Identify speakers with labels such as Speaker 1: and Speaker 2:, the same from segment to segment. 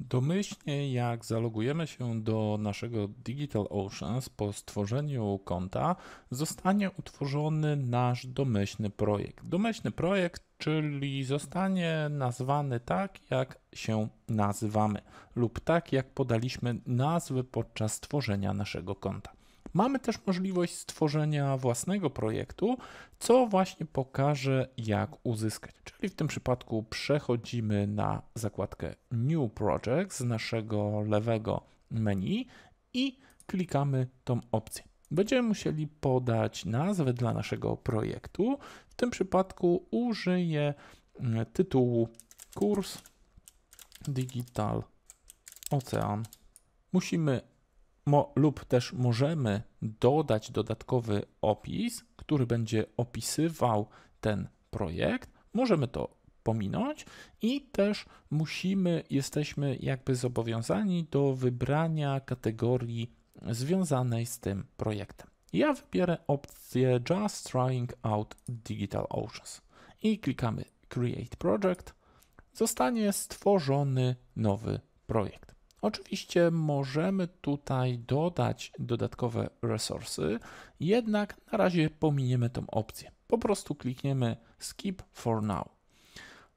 Speaker 1: Domyślnie jak zalogujemy się do naszego DigitalOceans po stworzeniu konta, zostanie utworzony nasz domyślny projekt. Domyślny projekt, czyli zostanie nazwany tak, jak się nazywamy lub tak, jak podaliśmy nazwy podczas tworzenia naszego konta. Mamy też możliwość stworzenia własnego projektu, co właśnie pokaże, jak uzyskać. Czyli w tym przypadku przechodzimy na zakładkę New Project z naszego lewego menu i klikamy tą opcję. Będziemy musieli podać nazwę dla naszego projektu. W tym przypadku użyję mm, tytułu Kurs Digital Ocean. Musimy mo, lub też możemy dodać dodatkowy opis, który będzie opisywał ten projekt. Możemy to pominąć i też musimy, jesteśmy jakby zobowiązani do wybrania kategorii związanej z tym projektem. Ja wybierę opcję Just Trying Out Digital Oceans i klikamy Create Project. Zostanie stworzony nowy projekt. Oczywiście możemy tutaj dodać dodatkowe resursy, jednak na razie pominiemy tą opcję. Po prostu klikniemy Skip for now.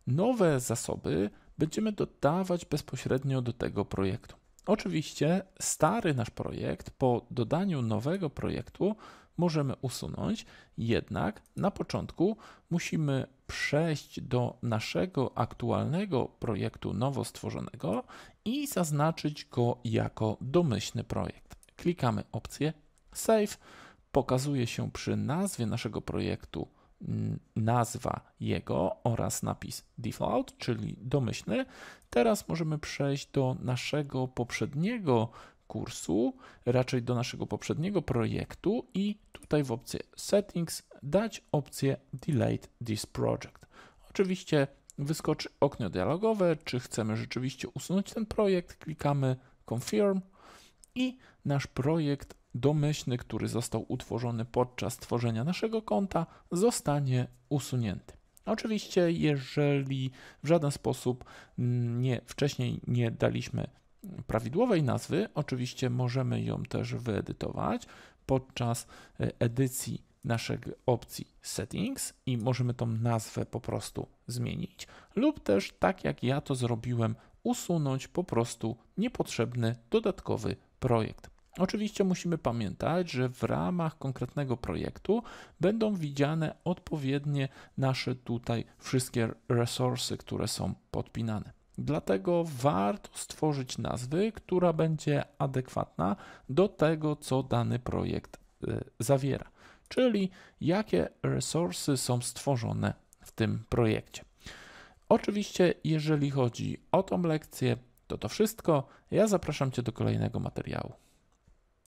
Speaker 1: Nowe zasoby będziemy dodawać bezpośrednio do tego projektu. Oczywiście stary nasz projekt po dodaniu nowego projektu możemy usunąć, jednak na początku musimy przejść do naszego aktualnego projektu nowo stworzonego i zaznaczyć go jako domyślny projekt. Klikamy opcję Save, pokazuje się przy nazwie naszego projektu nazwa jego oraz napis default, czyli domyślny. Teraz możemy przejść do naszego poprzedniego projektu kursu, raczej do naszego poprzedniego projektu i tutaj w opcję Settings dać opcję Delayed this project. Oczywiście wyskoczy okno dialogowe, czy chcemy rzeczywiście usunąć ten projekt, klikamy Confirm i nasz projekt domyślny, który został utworzony podczas tworzenia naszego konta, zostanie usunięty. Oczywiście, jeżeli w żaden sposób nie, wcześniej nie daliśmy prawidłowej nazwy. Oczywiście możemy ją też wyedytować podczas e, edycji naszej opcji Settings i możemy tą nazwę po prostu zmienić, lub też tak jak ja to zrobiłem, usunąć po prostu niepotrzebny dodatkowy projekt. Oczywiście musimy pamiętać, że w ramach konkretnego projektu będą widziane odpowiednie nasze tutaj wszystkie resursy, które są podpinane. Dlatego warto stworzyć nazwy, która będzie adekwatna do tego, co dany projekt y, zawiera, czyli jakie resursy są stworzone w tym projekcie. Oczywiście, jeżeli chodzi o tą lekcję, to to wszystko. Ja zapraszam Cię do kolejnego materiału.